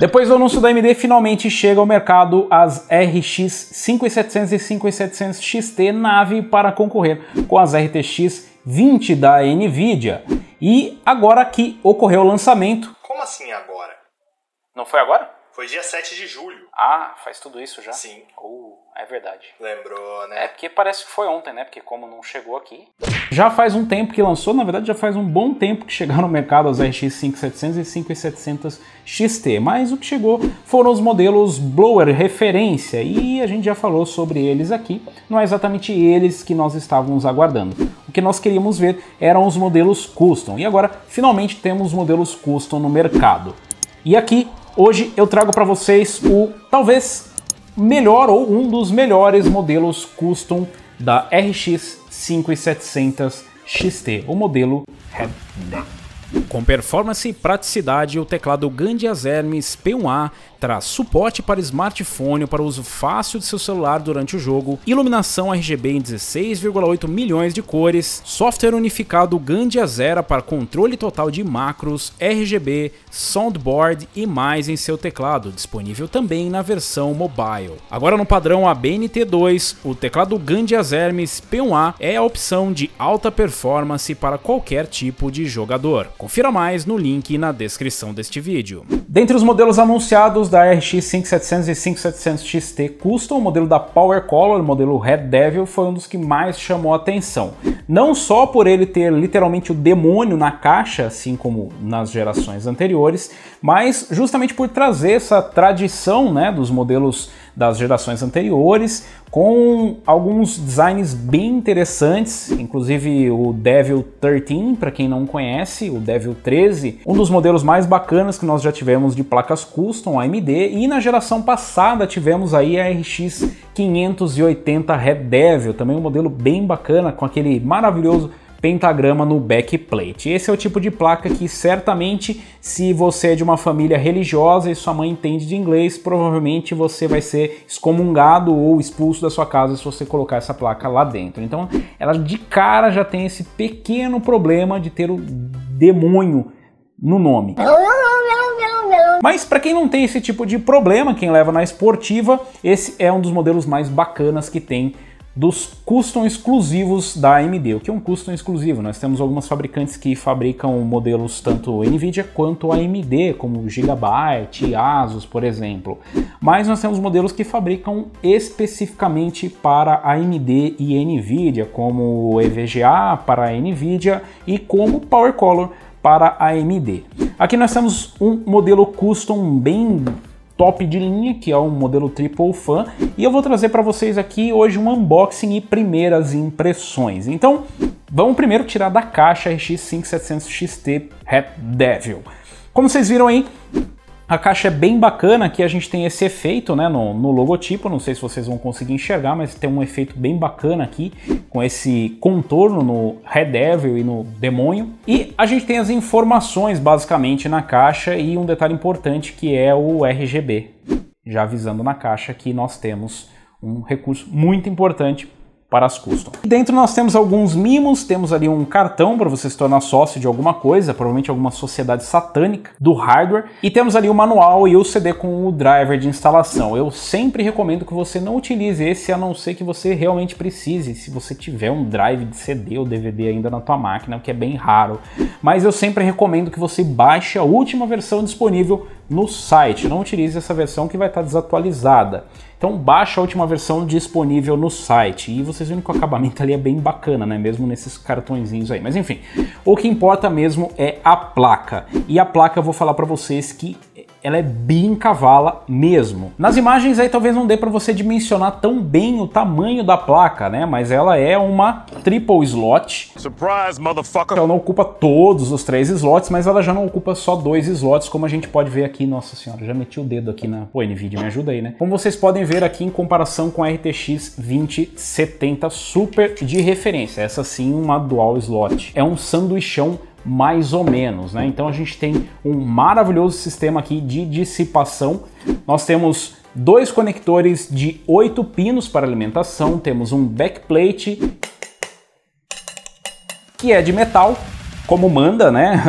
Depois do anúncio da AMD, finalmente chega ao mercado as RX 5700 e 5700 XT nave para concorrer com as RTX 20 da Nvidia. E agora que ocorreu o lançamento. Como assim agora? Não foi agora? Foi dia 7 de julho. Ah, faz tudo isso já? Sim. Uh. É verdade. Lembrou, né? É, porque parece que foi ontem, né? Porque como não chegou aqui. Já faz um tempo que lançou, na verdade já faz um bom tempo que chegaram no mercado as RX 5700 e 5700 XT, mas o que chegou foram os modelos Blower referência e a gente já falou sobre eles aqui. Não é exatamente eles que nós estávamos aguardando. O que nós queríamos ver eram os modelos custom e agora finalmente temos modelos custom no mercado. E aqui hoje eu trago para vocês o talvez melhor ou um dos melhores modelos custom da RX 5700 XT, o modelo Redneck. É com performance e praticidade, o teclado Gandia Hermes P1A traz suporte para smartphone para uso fácil de seu celular durante o jogo, iluminação RGB em 16,8 milhões de cores, software unificado Gandia Zera para controle total de macros, RGB, soundboard e mais em seu teclado, disponível também na versão mobile. Agora no padrão ABNT2, o teclado Gandia Hermes P1A é a opção de alta performance para qualquer tipo de jogador. Confira mais no link na descrição deste vídeo. Dentre os modelos anunciados da RX 5700 e 5700 XT Custom, o modelo da Power Color, o modelo Red Devil, foi um dos que mais chamou a atenção. Não só por ele ter literalmente o demônio na caixa, assim como nas gerações anteriores, mas justamente por trazer essa tradição né, dos modelos das gerações anteriores, com alguns designs bem interessantes, inclusive o Devil 13, para quem não conhece, o Devil 13, um dos modelos mais bacanas que nós já tivemos de placas custom AMD, e na geração passada tivemos aí a RX 580 Red Devil, também um modelo bem bacana com aquele maravilhoso pentagrama no backplate. Esse é o tipo de placa que certamente, se você é de uma família religiosa e sua mãe entende de inglês, provavelmente você vai ser excomungado ou expulso da sua casa se você colocar essa placa lá dentro. Então, ela de cara já tem esse pequeno problema de ter o demônio no nome. Mas para quem não tem esse tipo de problema, quem leva na esportiva, esse é um dos modelos mais bacanas que tem dos custom exclusivos da AMD. O que é um custom exclusivo? Nós temos algumas fabricantes que fabricam modelos tanto NVIDIA quanto AMD, como Gigabyte, Asus, por exemplo. Mas nós temos modelos que fabricam especificamente para AMD e NVIDIA, como EVGA para NVIDIA e como PowerColor para AMD. Aqui nós temos um modelo custom bem top de linha, que é um modelo triple fan, e eu vou trazer para vocês aqui hoje um unboxing e primeiras impressões. Então, vamos primeiro tirar da caixa a RX 5700 XT Red Devil. Como vocês viram aí, a caixa é bem bacana, aqui a gente tem esse efeito né, no, no, logotipo, não sei se vocês vão conseguir enxergar, mas tem um efeito bem bacana aqui, com esse contorno no Red Devil e no Demônio. E a gente tem as informações basicamente na caixa e um detalhe importante que é o RGB. Já avisando na caixa que nós temos um recurso muito importante para as custom. E dentro nós temos alguns mimos, temos ali um cartão para você se tornar sócio de alguma coisa, provavelmente alguma sociedade satânica do hardware, e temos ali o manual e o CD com o driver de instalação. Eu sempre recomendo que você não utilize esse a não ser que você realmente precise, se você tiver um drive de CD ou DVD ainda na tua máquina, o que é bem raro. Mas eu sempre recomendo que você baixe a última versão disponível no site, não utilize essa versão que vai estar desatualizada. Então baixa a última versão disponível no site. E vocês viram que o acabamento ali é bem bacana, né? Mesmo nesses cartõezinhos aí. Mas enfim, o que importa mesmo é a placa. E a placa eu vou falar para vocês que ela é bem cavala mesmo. Nas imagens aí talvez não dê para você dimensionar tão bem o tamanho da placa, né? Mas ela é uma triple slot. Surprise, motherfucker! Ela não ocupa todos os três slots, mas ela já não ocupa só dois slots, como a gente pode ver aqui. Nossa senhora, já meti o dedo aqui na... Pô, NVIDIA, me ajuda aí, né? Como vocês podem ver aqui em comparação com a RTX 2070 Super de referência. Essa sim, uma dual slot. É um sanduichão mais ou menos, né? Então a gente tem um maravilhoso sistema aqui de dissipação. Nós temos dois conectores de oito pinos para alimentação, temos um backplate que é de metal como manda, né?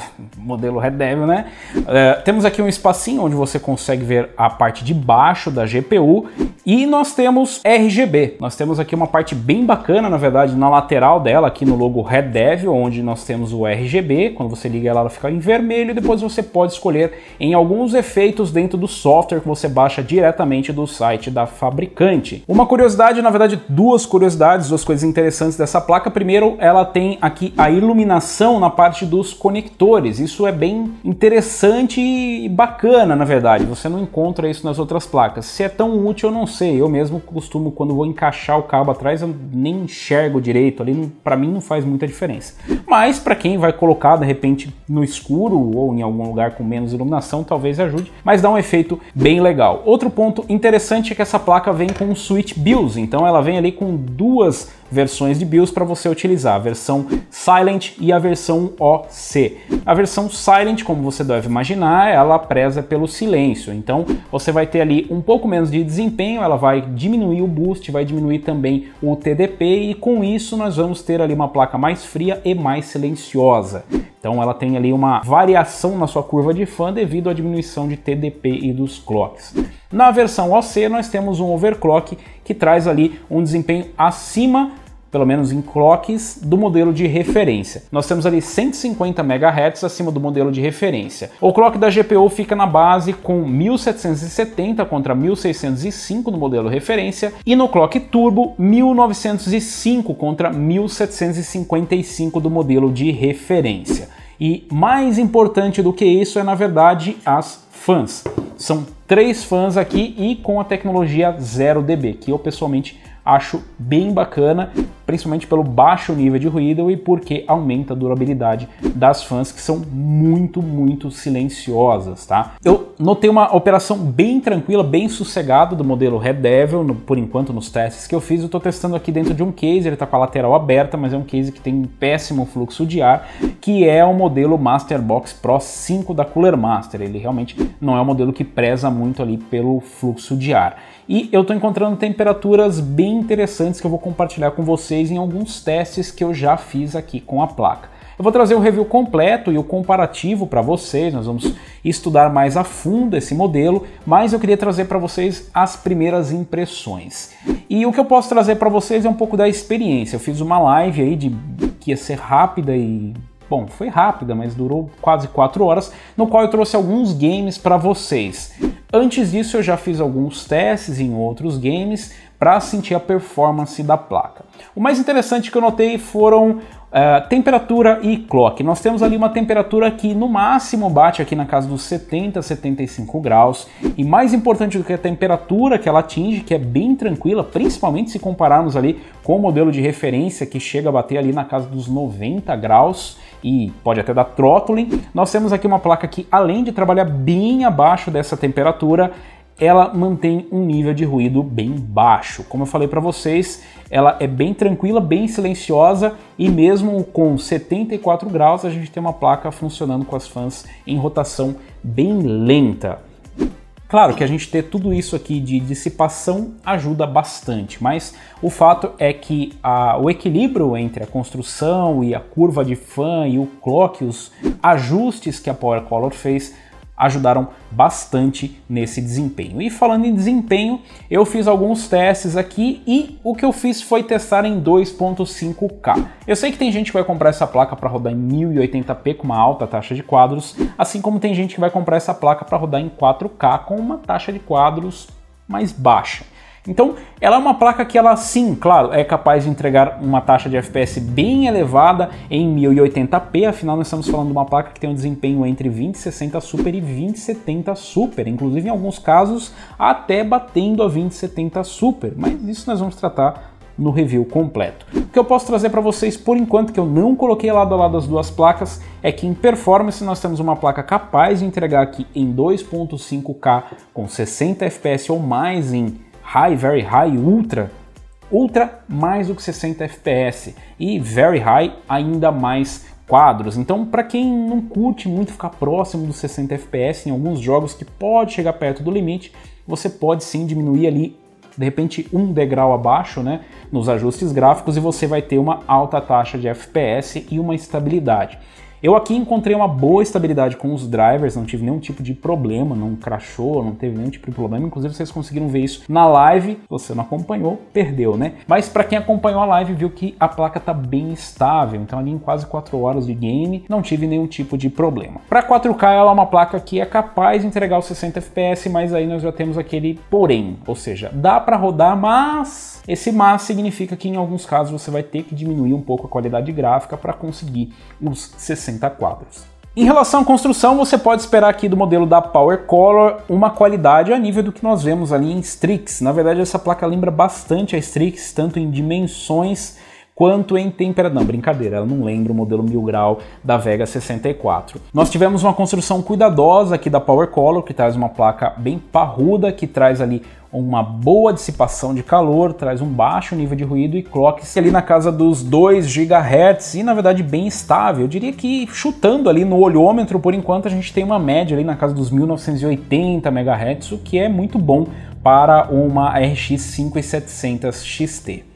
modelo Red Devil, né? É, temos aqui um espacinho onde você consegue ver a parte de baixo da GPU e nós temos RGB. Nós temos aqui uma parte bem bacana, na verdade, na lateral dela, aqui no logo Red Devil, onde nós temos o RGB. Quando você liga ela, ela fica em vermelho e depois você pode escolher em alguns efeitos dentro do software que você baixa diretamente do site da fabricante. Uma curiosidade, na verdade, duas curiosidades, duas coisas interessantes dessa placa. Primeiro, ela tem aqui a iluminação na parte dos conectores. Isso é bem interessante e bacana, na verdade. Você não encontra isso nas outras placas. Se é tão útil, eu não sei. Eu mesmo costumo, quando vou encaixar o cabo atrás, eu nem enxergo direito ali. Para mim, não faz muita diferença. Mas para quem vai colocar de repente no escuro ou em algum lugar com menos iluminação, talvez ajude. Mas dá um efeito bem legal. Outro ponto interessante é que essa placa vem com um switch BIOS. Então ela vem ali com duas versões de BIOS para você utilizar, a versão Silent e a versão OC. A versão Silent, como você deve imaginar, ela preza pelo silêncio, então você vai ter ali um pouco menos de desempenho, ela vai diminuir o boost, vai diminuir também o TDP e com isso nós vamos ter ali uma placa mais fria e mais silenciosa. Então ela tem ali uma variação na sua curva de fan devido à diminuição de TDP e dos clocks. Na versão OC nós temos um overclock que traz ali um desempenho acima pelo menos em clocks, do modelo de referência. Nós temos ali 150 MHz acima do modelo de referência. O clock da GPU fica na base com 1770 contra 1605 no modelo referência e no clock turbo 1905 contra 1755 do modelo de referência. E mais importante do que isso é, na verdade, as fãs. São três fãs aqui e com a tecnologia 0DB, que eu pessoalmente acho bem bacana, principalmente pelo baixo nível de ruído e porque aumenta a durabilidade das fãs que são muito, muito silenciosas, tá? Eu notei uma operação bem tranquila, bem sossegada do modelo Red Devil, no, por enquanto nos testes que eu fiz, eu estou testando aqui dentro de um case, ele está com a lateral aberta, mas é um case que tem um péssimo fluxo de ar, que é o modelo Masterbox Pro 5 da Cooler Master, ele realmente não é um modelo que preza muito ali pelo fluxo de ar. E eu estou encontrando temperaturas bem interessantes que eu vou compartilhar com vocês em alguns testes que eu já fiz aqui com a placa. Eu vou trazer o review completo e o comparativo para vocês, nós vamos estudar mais a fundo esse modelo, mas eu queria trazer para vocês as primeiras impressões. E o que eu posso trazer para vocês é um pouco da experiência. Eu fiz uma live aí de que ia ser rápida e bom, foi rápida, mas durou quase 4 horas, no qual eu trouxe alguns games para vocês. Antes disso, eu já fiz alguns testes em outros games, para sentir a performance da placa. O mais interessante que eu notei foram Uh, temperatura e clock. Nós temos ali uma temperatura que no máximo bate aqui na casa dos 70, 75 graus. E mais importante do que a temperatura que ela atinge, que é bem tranquila, principalmente se compararmos ali com o modelo de referência que chega a bater ali na casa dos 90 graus e pode até dar throttling. Nós temos aqui uma placa que além de trabalhar bem abaixo dessa temperatura, ela mantém um nível de ruído bem baixo. Como eu falei para vocês, ela é bem tranquila, bem silenciosa e mesmo com 74 graus a gente tem uma placa funcionando com as fãs em rotação bem lenta. Claro que a gente ter tudo isso aqui de dissipação ajuda bastante, mas o fato é que a, o equilíbrio entre a construção e a curva de fan e o clock, os ajustes que a Power Color fez ajudaram bastante nesse desempenho. E falando em desempenho, eu fiz alguns testes aqui e o que eu fiz foi testar em 2.5K. Eu sei que tem gente que vai comprar essa placa para rodar em 1080p com uma alta taxa de quadros, assim como tem gente que vai comprar essa placa para rodar em 4K com uma taxa de quadros mais baixa. Então, ela é uma placa que ela sim, claro, é capaz de entregar uma taxa de FPS bem elevada em 1080p, afinal nós estamos falando de uma placa que tem um desempenho entre 2060 Super e 2070 Super, inclusive em alguns casos até batendo a 2070 Super, mas isso nós vamos tratar no review completo. O que eu posso trazer para vocês por enquanto, que eu não coloquei lado a lado as duas placas, é que em performance nós temos uma placa capaz de entregar aqui em 2.5K com 60 FPS ou mais em High, Very High, Ultra, Ultra mais do que 60 FPS e Very High ainda mais quadros. Então, para quem não curte muito ficar próximo dos 60 FPS em alguns jogos que pode chegar perto do limite, você pode sim diminuir ali de repente um degrau abaixo, né, nos ajustes gráficos e você vai ter uma alta taxa de FPS e uma estabilidade. Eu aqui encontrei uma boa estabilidade com os drivers, não tive nenhum tipo de problema, não crashou, não teve nenhum tipo de problema. Inclusive, vocês conseguiram ver isso na live. Você não acompanhou, perdeu, né? Mas para quem acompanhou a live, viu que a placa tá bem estável. Então, ali em quase 4 horas de game, não tive nenhum tipo de problema. Para 4K, ela é uma placa que é capaz de entregar os 60 FPS, mas aí nós já temos aquele porém, ou seja, dá para rodar, mas esse mas significa que em alguns casos você vai ter que diminuir um pouco a qualidade gráfica para conseguir os 60 60 quadros. Em relação à construção, você pode esperar aqui do modelo da Power Color uma qualidade a nível do que nós vemos ali em Strix. Na verdade, essa placa lembra bastante a Strix, tanto em dimensões quanto em temperatura. Não, brincadeira, ela não lembra o modelo mil grau da Vega 64. Nós tivemos uma construção cuidadosa aqui da Power Color, que traz uma placa bem parruda, que traz ali uma boa dissipação de calor, traz um baixo nível de ruído e clocks ali na casa dos 2 GHz e na verdade bem estável. Eu diria que chutando ali no olhômetro, por enquanto a gente tem uma média ali na casa dos 1980 MHz, o que é muito bom para uma RX 5700 XT.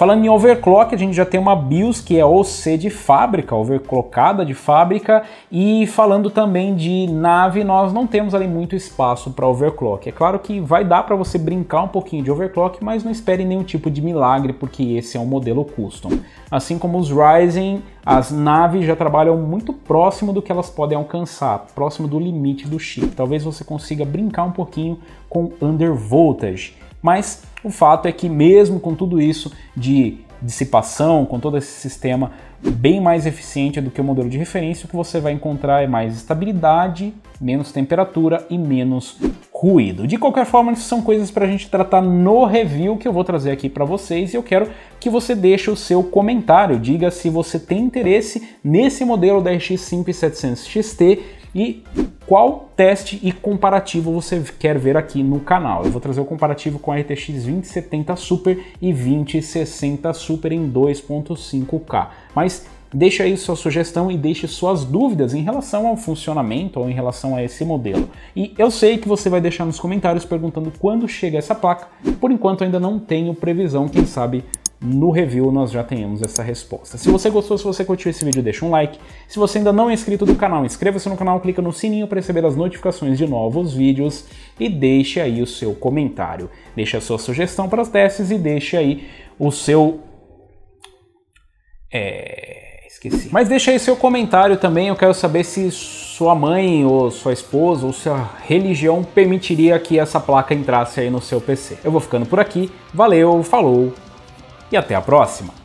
Falando em overclock, a gente já tem uma BIOS que é OC de fábrica, overclockada de fábrica, e falando também de nave, nós não temos ali muito espaço para overclock. É claro que vai dar para você brincar um pouquinho de overclock, mas não espere nenhum tipo de milagre, porque esse é um modelo custom. Assim como os Ryzen, as naves já trabalham muito próximo do que elas podem alcançar, próximo do limite do chip. Talvez você consiga brincar um pouquinho com undervoltage. Mas o fato é que, mesmo com tudo isso de dissipação, com todo esse sistema bem mais eficiente do que o modelo de referência, o que você vai encontrar é mais estabilidade, menos temperatura e menos ruído. De qualquer forma, isso são coisas para a gente tratar no review que eu vou trazer aqui para vocês e eu quero que você deixe o seu comentário, diga se você tem interesse nesse modelo da RX 5700 XT e qual teste e comparativo você quer ver aqui no canal. Eu vou trazer o comparativo com a RTX 2070 Super e 2060 Super em 2.5K. Mas Deixa aí sua sugestão e deixe suas dúvidas em relação ao funcionamento ou em relação a esse modelo. E eu sei que você vai deixar nos comentários perguntando quando chega essa placa. Por enquanto ainda não tenho previsão, quem sabe no review nós já tenhamos essa resposta. Se você gostou, se você curtiu esse vídeo, deixa um like. Se você ainda não é inscrito do canal, inscreva-se no canal, clica no sininho para receber as notificações de novos vídeos e deixe aí o seu comentário. Deixe a sua sugestão para as testes e deixe aí o seu... É... esqueci. Mas deixe aí seu comentário também, eu quero saber se sua mãe ou sua esposa ou sua religião permitiria que essa placa entrasse aí no seu PC. Eu vou ficando por aqui, valeu, falou! e até a próxima!